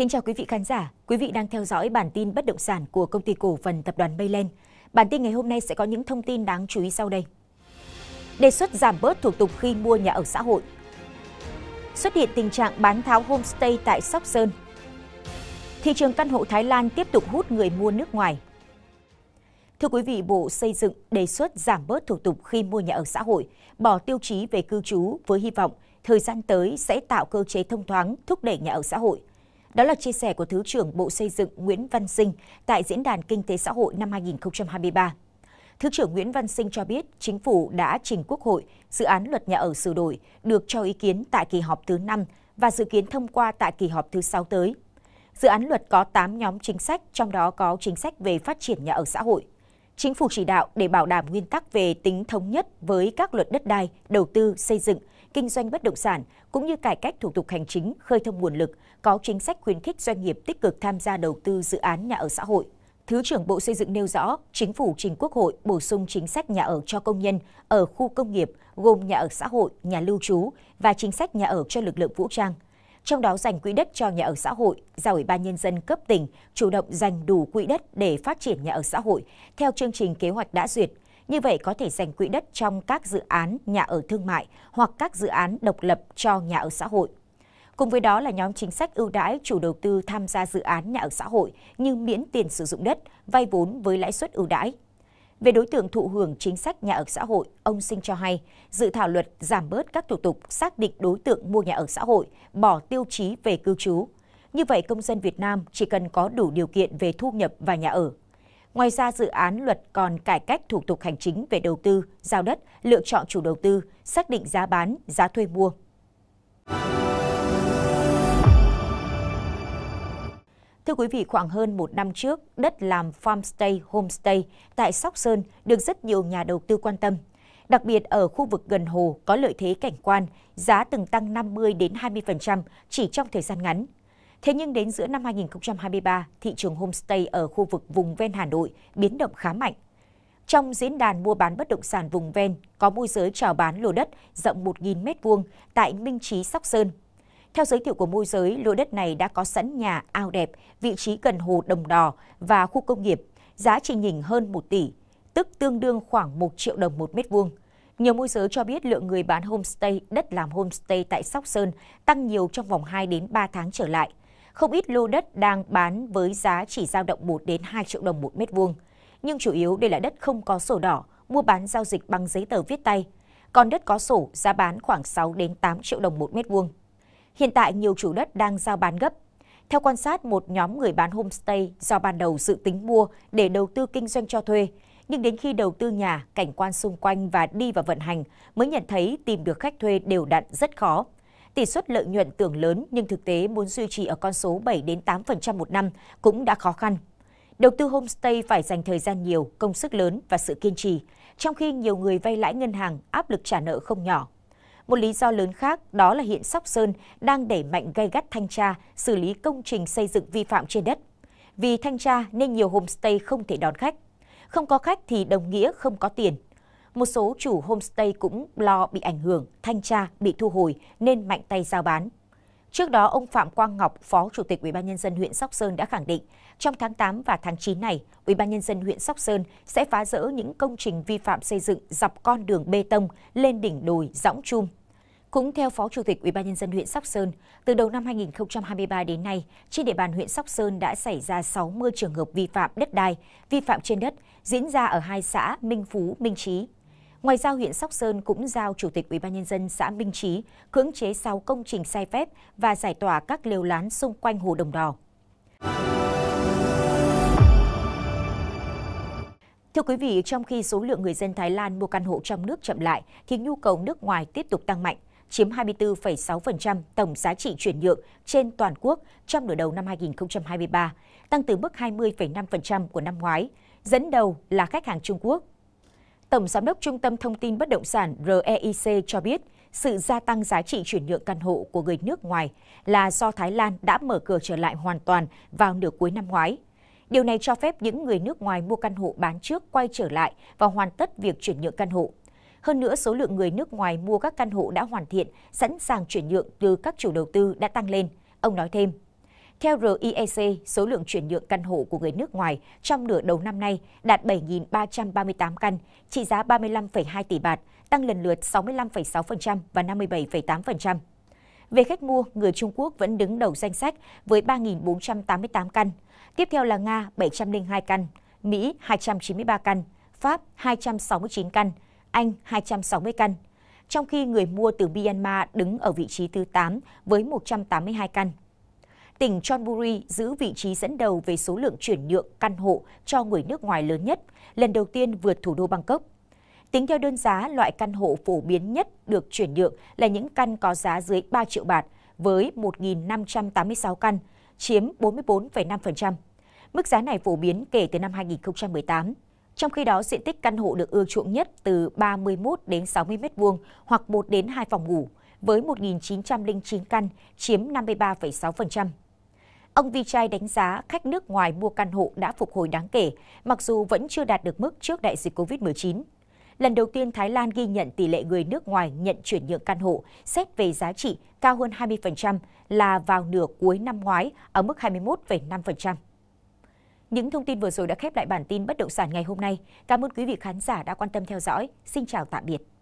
Kính chào quý vị khán giả, quý vị đang theo dõi bản tin bất động sản của công ty cổ phần tập đoàn Bayland. Bản tin ngày hôm nay sẽ có những thông tin đáng chú ý sau đây. Đề xuất giảm bớt thủ tục khi mua nhà ở xã hội. Xuất hiện tình trạng bán tháo homestay tại Sóc Sơn. Thị trường căn hộ Thái Lan tiếp tục hút người mua nước ngoài. Thưa quý vị, Bộ Xây dựng đề xuất giảm bớt thủ tục khi mua nhà ở xã hội, bỏ tiêu chí về cư trú với hy vọng thời gian tới sẽ tạo cơ chế thông thoáng, thúc đẩy nhà ở xã hội đó là chia sẻ của Thứ trưởng Bộ Xây dựng Nguyễn Văn Sinh tại Diễn đàn Kinh tế Xã hội năm 2023. Thứ trưởng Nguyễn Văn Sinh cho biết chính phủ đã trình Quốc hội dự án luật nhà ở sửa đổi được cho ý kiến tại kỳ họp thứ 5 và dự kiến thông qua tại kỳ họp thứ 6 tới. Dự án luật có 8 nhóm chính sách, trong đó có chính sách về phát triển nhà ở xã hội. Chính phủ chỉ đạo để bảo đảm nguyên tắc về tính thống nhất với các luật đất đai, đầu tư, xây dựng – kinh doanh bất động sản cũng như cải cách thủ tục hành chính, khơi thông nguồn lực, có chính sách khuyến khích doanh nghiệp tích cực tham gia đầu tư dự án nhà ở xã hội. Thứ trưởng Bộ Xây dựng nêu rõ, chính phủ trình Quốc hội bổ sung chính sách nhà ở cho công nhân ở khu công nghiệp gồm nhà ở xã hội, nhà lưu trú và chính sách nhà ở cho lực lượng vũ trang. Trong đó dành quỹ đất cho nhà ở xã hội, giao Ủy ban nhân dân cấp tỉnh chủ động dành đủ quỹ đất để phát triển nhà ở xã hội theo chương trình kế hoạch đã duyệt như vậy có thể dành quỹ đất trong các dự án nhà ở thương mại hoặc các dự án độc lập cho nhà ở xã hội. Cùng với đó là nhóm chính sách ưu đãi chủ đầu tư tham gia dự án nhà ở xã hội như miễn tiền sử dụng đất, vay vốn với lãi suất ưu đãi. Về đối tượng thụ hưởng chính sách nhà ở xã hội, ông Sinh cho hay, dự thảo luật giảm bớt các thủ tục xác định đối tượng mua nhà ở xã hội, bỏ tiêu chí về cư trú. Như vậy, công dân Việt Nam chỉ cần có đủ điều kiện về thu nhập và nhà ở Ngoài ra, dự án luật còn cải cách thủ tục hành chính về đầu tư, giao đất, lựa chọn chủ đầu tư, xác định giá bán, giá thuê mua. Thưa quý vị, khoảng hơn một năm trước, đất làm farmstay, homestay tại Sóc Sơn được rất nhiều nhà đầu tư quan tâm. Đặc biệt ở khu vực gần hồ có lợi thế cảnh quan, giá từng tăng 50 đến 20% chỉ trong thời gian ngắn. Thế nhưng đến giữa năm 2023, thị trường homestay ở khu vực vùng ven Hà Nội biến động khá mạnh. Trong diễn đàn mua bán bất động sản vùng ven, có môi giới chào bán lô đất rộng 1.000m2 tại Minh Trí Sóc Sơn. Theo giới thiệu của môi giới, lô đất này đã có sẵn nhà, ao đẹp, vị trí gần hồ Đồng Đò và khu công nghiệp, giá trị nhỉnh hơn 1 tỷ, tức tương đương khoảng 1 triệu đồng một mét vuông. Nhiều môi giới cho biết lượng người bán homestay, đất làm homestay tại Sóc Sơn tăng nhiều trong vòng 2 đến 3 tháng trở lại không ít lô đất đang bán với giá chỉ dao động 1 đến 2 triệu đồng một mét vuông. Nhưng chủ yếu đây là đất không có sổ đỏ, mua bán giao dịch bằng giấy tờ viết tay. Còn đất có sổ, giá bán khoảng 6 đến 8 triệu đồng một mét vuông. Hiện tại nhiều chủ đất đang giao bán gấp. Theo quan sát, một nhóm người bán homestay do ban đầu dự tính mua để đầu tư kinh doanh cho thuê, nhưng đến khi đầu tư nhà, cảnh quan xung quanh và đi vào vận hành mới nhận thấy tìm được khách thuê đều đặn rất khó tỷ suất lợi nhuận tưởng lớn nhưng thực tế muốn duy trì ở con số 7 đến 8% một năm cũng đã khó khăn. Đầu tư homestay phải dành thời gian nhiều, công sức lớn và sự kiên trì, trong khi nhiều người vay lãi ngân hàng áp lực trả nợ không nhỏ. Một lý do lớn khác đó là hiện Sóc Sơn đang đẩy mạnh gay gắt thanh tra, xử lý công trình xây dựng vi phạm trên đất. Vì thanh tra nên nhiều homestay không thể đón khách. Không có khách thì đồng nghĩa không có tiền, một số chủ homestay cũng lo bị ảnh hưởng, thanh tra bị thu hồi nên mạnh tay giao bán. Trước đó, ông Phạm Quang Ngọc, Phó Chủ tịch UBND huyện Sóc Sơn đã khẳng định, trong tháng 8 và tháng 9 này, UBND huyện Sóc Sơn sẽ phá rỡ những công trình vi phạm xây dựng dọc con đường bê tông lên đỉnh đồi Dõng Chum. Cũng theo Phó Chủ tịch UBND huyện Sóc Sơn, từ đầu năm 2023 đến nay, trên địa bàn huyện Sóc Sơn đã xảy ra 60 trường hợp vi phạm đất đai, vi phạm trên đất, diễn ra ở hai xã Minh Phú, Minh Chí Ngoài ra, huyện Sóc Sơn cũng giao Chủ tịch UBND xã Minh Trí cưỡng chế 6 công trình sai phép và giải tỏa các lều lán xung quanh Hồ Đồng Đỏ. Thưa quý vị, trong khi số lượng người dân Thái Lan mua căn hộ trong nước chậm lại, thì nhu cầu nước ngoài tiếp tục tăng mạnh, chiếm 24,6% tổng giá trị chuyển nhượng trên toàn quốc trong nửa đầu năm 2023, tăng từ mức 20,5% của năm ngoái. Dẫn đầu là khách hàng Trung Quốc Tổng Giám đốc Trung tâm Thông tin Bất động sản REIC cho biết, sự gia tăng giá trị chuyển nhượng căn hộ của người nước ngoài là do Thái Lan đã mở cửa trở lại hoàn toàn vào nửa cuối năm ngoái. Điều này cho phép những người nước ngoài mua căn hộ bán trước quay trở lại và hoàn tất việc chuyển nhượng căn hộ. Hơn nữa, số lượng người nước ngoài mua các căn hộ đã hoàn thiện, sẵn sàng chuyển nhượng từ các chủ đầu tư đã tăng lên, ông nói thêm. Theo REAC, số lượng chuyển nhượng căn hộ của người nước ngoài trong nửa đầu năm nay đạt 7.338 căn, trị giá 35,2 tỷ bạt, tăng lần lượt 65,6% và 57,8%. Về khách mua, người Trung Quốc vẫn đứng đầu danh sách với 3.488 căn. Tiếp theo là Nga 702 căn, Mỹ 293 căn, Pháp 269 căn, Anh 260 căn. Trong khi người mua từ Myanmar đứng ở vị trí thứ 8 với 182 căn tỉnh Chonburi giữ vị trí dẫn đầu về số lượng chuyển nhượng căn hộ cho người nước ngoài lớn nhất, lần đầu tiên vượt thủ đô Bangkok. Tính theo đơn giá, loại căn hộ phổ biến nhất được chuyển nhượng là những căn có giá dưới 3 triệu bạt với 1.586 căn, chiếm 44,5%. Mức giá này phổ biến kể từ năm 2018. Trong khi đó, diện tích căn hộ được ưa chuộng nhất từ 31 đến 60 m2 hoặc 1 đến 2 phòng ngủ với 1.909 căn, chiếm 53,6%. Ông Vichai đánh giá khách nước ngoài mua căn hộ đã phục hồi đáng kể, mặc dù vẫn chưa đạt được mức trước đại dịch COVID-19. Lần đầu tiên Thái Lan ghi nhận tỷ lệ người nước ngoài nhận chuyển nhượng căn hộ xét về giá trị cao hơn 20% là vào nửa cuối năm ngoái ở mức 21,5%. Những thông tin vừa rồi đã khép lại bản tin bất động sản ngày hôm nay. Cảm ơn quý vị khán giả đã quan tâm theo dõi. Xin chào tạm biệt.